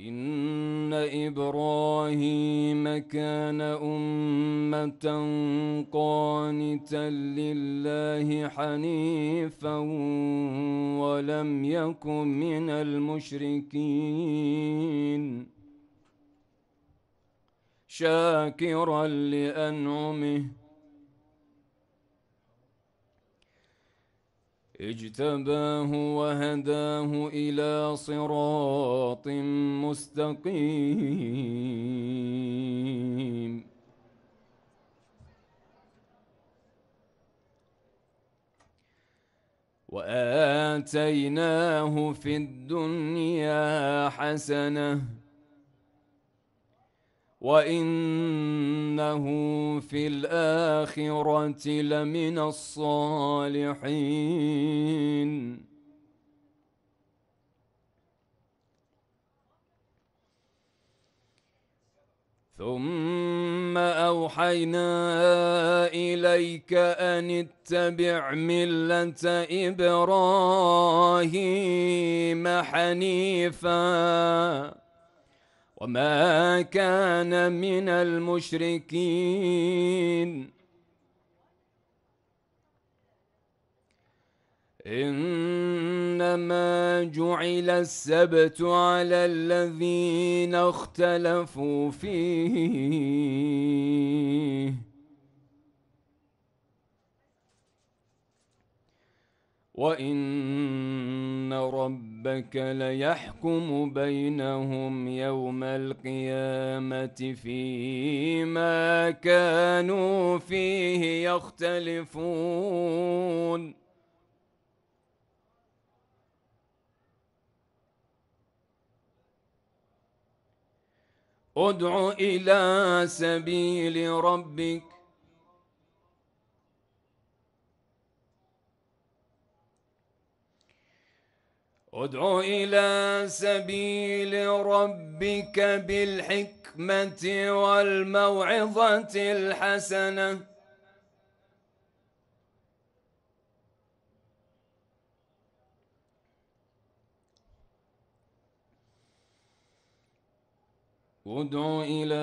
إن إبراهيم كان أمة قانتا لله حنيفا ولم يكن من المشركين شاكرا لأنعمه اجتباه وهداه إلى صراط مستقيم وآتيناه في الدنيا حسنةً وإنه في الآخرة لمن الصالحين ثم أوحينا إليك أن اتبع ملة إبراهيم حنيفاً وما كان من المشركين إنما جعل السبت على الذين اختلفوا فيه وإن ربك ليحكم بينهم يوم القيامة فيما كانوا فيه يختلفون ادع إلى سبيل ربك ادع إلى سبيل ربك بالحكمة والموعظة الحسنة ادع إلى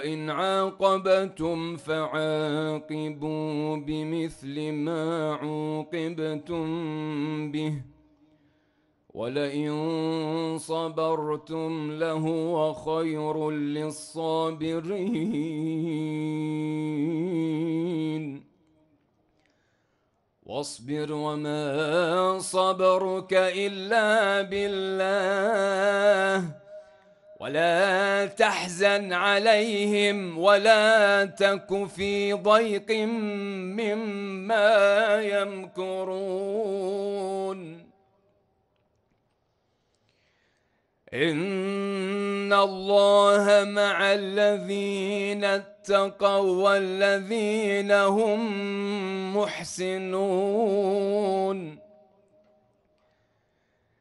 وإن عاقبتم فعاقبوا بمثل ما عوقبتم به ولئن صبرتم لهو خير للصابرين واصبر وما صبرك إلا بالله ولا تحزن عليهم ولا تك في ضيق مما يمكرون إن الله مع الذين اتقوا والذين هم محسنون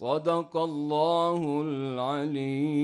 صدق الله العليم